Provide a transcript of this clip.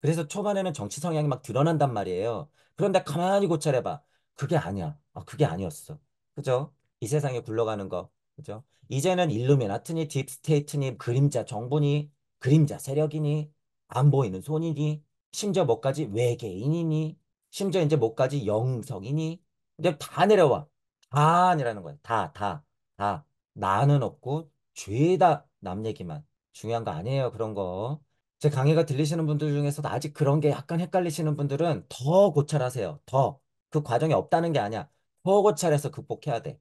그래서 초반에는 정치 성향이 막 드러난단 말이에요. 그런데 가만히 고찰해봐. 그게 아니야. 아, 그게 아니었어. 그죠? 이 세상에 굴러가는 거. 그죠? 이제는 일루미나트니 딥스테이트니 그림자 정부니 그림자 세력이니 안 보이는 손이니 심지어 뭐까지 외계인이니 심지어 이제 뭐까지 영성이니 근데 다 내려와. 다 아니라는 거야. 다, 다, 다. 나는 없고 죄다 남 얘기만. 중요한 거 아니에요. 그런 거. 제 강의가 들리시는 분들 중에서도 아직 그런 게 약간 헷갈리시는 분들은 더 고찰하세요. 더. 그 과정이 없다는 게 아니야. 더 고찰해서 극복해야 돼.